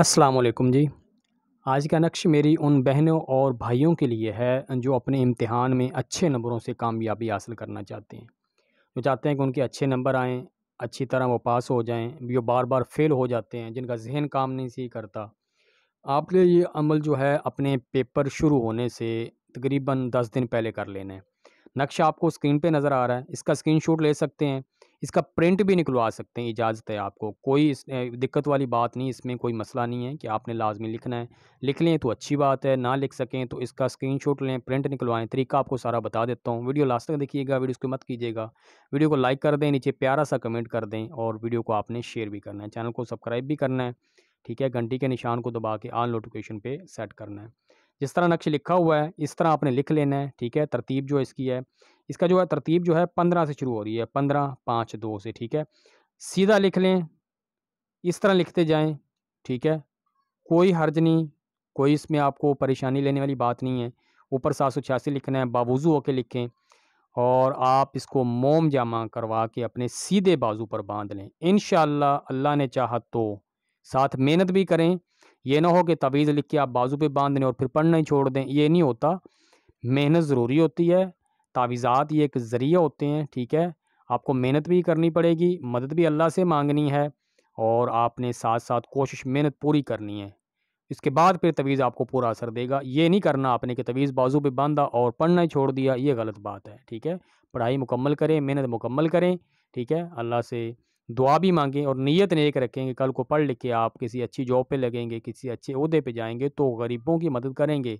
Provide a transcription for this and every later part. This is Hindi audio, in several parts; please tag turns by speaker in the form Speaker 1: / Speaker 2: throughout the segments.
Speaker 1: अस्सलाम वालेकुम जी आज का नक्श मेरी उन बहनों और भाइयों के लिए है जो अपने इम्तिहान में अच्छे नंबरों से कामयाबी हासिल करना चाहते हैं जो चाहते हैं कि उनके अच्छे नंबर आएँ अच्छी तरह वो पास हो जाएँ जो बार बार फेल हो जाते हैं जिनका जहन काम नहीं सही करता आपके ये अमल जो है अपने पेपर शुरू होने से तकरीबन दस दिन पहले कर लेना है नक्शा आपको स्क्रीन पे नज़र आ रहा है इसका स्क्रीनशॉट ले सकते हैं इसका प्रिंट भी निकलवा सकते हैं इजाज़त है आपको कोई इस दिक्कत वाली बात नहीं इसमें कोई मसला नहीं है कि आपने लाजमी लिखना है लिख लें तो अच्छी बात है ना लिख सकें तो इसका स्क्रीन शॉट लें प्रिंट निकलवाएं तरीका आपको सारा बता देता हूँ वीडियो लास्ट तक देखिएगा वीडियो उसको मत कीजिएगा वीडियो को लाइक कर दें नीचे प्यारा सा कमेंट कर दें और वीडियो को आपने शेयर भी करना है चैनल को सब्सक्राइब भी करना है ठीक है घंटी के निशान को दबा के आल नोटिफिकेशन पे सेट करना है जिस तरह नक्श लिखा हुआ है इस तरह आपने लिख लेना है ठीक है तरतीब जो इसकी है इसका जो है तरतीब जो है पंद्रह से शुरू हो रही है पंद्रह पाँच दो से ठीक है सीधा लिख लें इस तरह लिखते जाएं ठीक है कोई हर्ज नहीं कोई इसमें आपको परेशानी लेने वाली बात नहीं है ऊपर सात सौ छियासी लिखना है बावजू होके लिखें और आप इसको मोम जामा करवा के अपने सीधे बाजू पर बांध लें इन अल्लाह ने चाहा तो साथ मेहनत भी करें ये ना हो कि तवीज़ लिख के आप बाजू पे बांध दें और फिर पढ़ना ही छोड़ दें ये नहीं होता मेहनत ज़रूरी होती है तावीज़ात ये एक ज़रिए होते हैं ठीक है आपको मेहनत भी करनी पड़ेगी मदद भी अल्लाह से मांगनी है और आपने साथ साथ कोशिश मेहनत पूरी करनी है इसके बाद फिर तवीज़ आपको पूरा असर देगा ये नहीं करना आपने कि तवीज़ बाजू पे बांधा और पढ़ना ही छोड़ दिया ये गलत बात है ठीक है पढ़ाई मुकम्मल करें मेहनत मुकम्मल करें ठीक है अल्लाह से दुआ भी मांगें और नीयत नेक रखें कि कल को पढ़ लिख के आप किसी अच्छी जॉब पे लगेंगे किसी अच्छे अहदे पे जाएंगे तो गरीबों की मदद करेंगे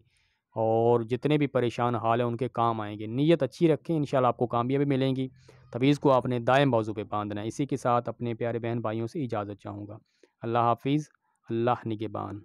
Speaker 1: और जितने भी परेशान हाल हैं उनके काम आएंगे नीयत अच्छी रखें इन आपको कामयाबी मिलेंगी तवीज़ को आपने दाएँ बाजू पर बांधना है इसी के साथ अपने प्यारे बहन भाइयों से इजाज़त चाहूँगा अल्लाह हाफिज़ अल्लाह निगेबान